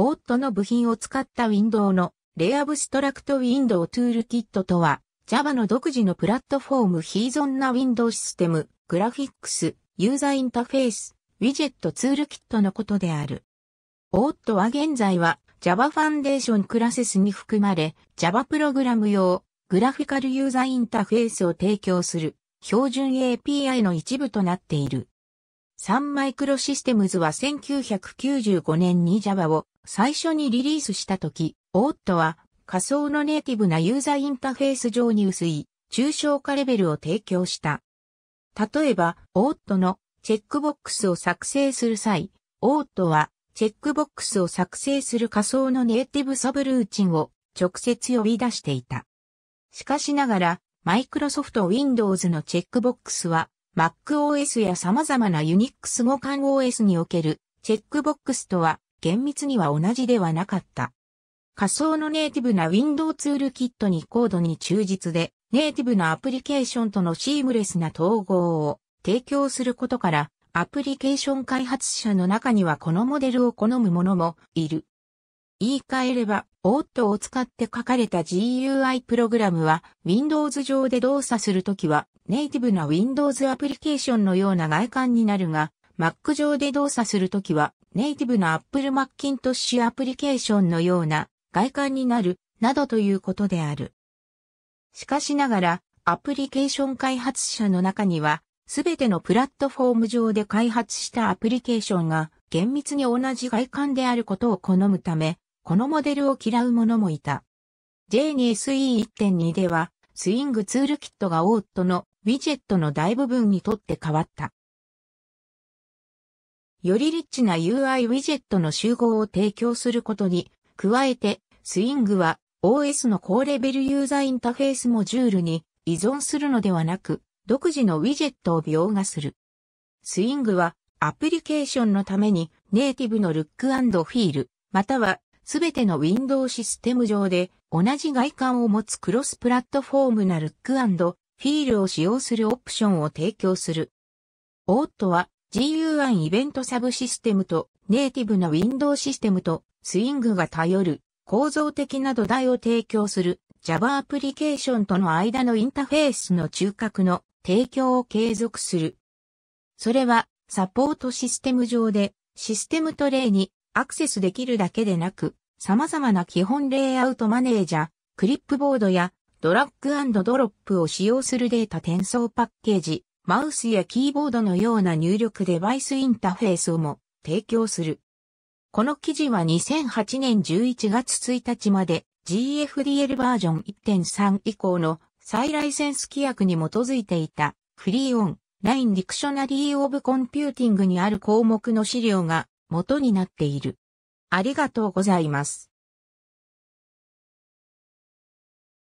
ボートの部品を使ったウィンドウのレイアブストラクトウィンドウトゥールキットとは Java の独自のプラットフォーム非依存なウィンドウシステム、グラフィックス、ユーザーインターフェース、ウィジェットツールキットのことである。オートは現在は Java Foundation クラセスに含まれ Java プログラム用グラフィカルユーザーインターフェースを提供する標準 API の一部となっている。サンマイクロシステムズは1995年に Java を最初にリリースした時、オートは仮想のネイティブなユーザーインターフェース上に薄い抽象化レベルを提供した。例えば、オートのチェックボックスを作成する際、オートはチェックボックスを作成する仮想のネイティブサブルーチンを直接呼び出していた。しかしながら、マイクロソフト Windows のチェックボックスは MacOS や様々な Unix 互換 OS におけるチェックボックスとは厳密には同じではなかった。仮想のネイティブな Windows ツールキットにコードに忠実で、ネイティブなアプリケーションとのシームレスな統合を提供することから、アプリケーション開発者の中にはこのモデルを好む者もいる。言い換えれば、オットを使って書かれた GUI プログラムは、Windows 上で動作するときは、ネイティブな Windows アプリケーションのような外観になるが、Mac 上で動作するときは、ネイティブのアップルマッキントッシュアプリケーションのような外観になるなどということである。しかしながら、アプリケーション開発者の中には、すべてのプラットフォーム上で開発したアプリケーションが厳密に同じ外観であることを好むため、このモデルを嫌う者もいた。J2SE1.2 では、スイングツールキットがオートのウィジェットの大部分にとって変わった。よりリッチな UI ウィジェットの集合を提供することに、加えて、スイングは OS の高レベルユーザーインターフェースモジュールに依存するのではなく、独自のウィジェットを描画する。スイングはアプリケーションのためにネイティブのルックフィール、またはすべての Windows システム上で同じ外観を持つクロスプラットフォームなルックフィールを使用するオプションを提供する。オートは GUI イベントサブシステムとネイティブなウィンドウシステムとスイングが頼る構造的な土台を提供する Java アプリケーションとの間のインタフェースの中核の提供を継続する。それはサポートシステム上でシステムトレイにアクセスできるだけでなく様々な基本レイアウトマネージャー、クリップボードやドラッグドロップを使用するデータ転送パッケージ、マウスやキーボードのような入力デバイスインターフェースをも提供する。この記事は2008年11月1日まで GFDL バージョン1.3以降の再ライセンス規約に基づいていたフリーオンラインディクショナリーオブコンピューティングにある項目の資料が元になっている。ありがとうございます。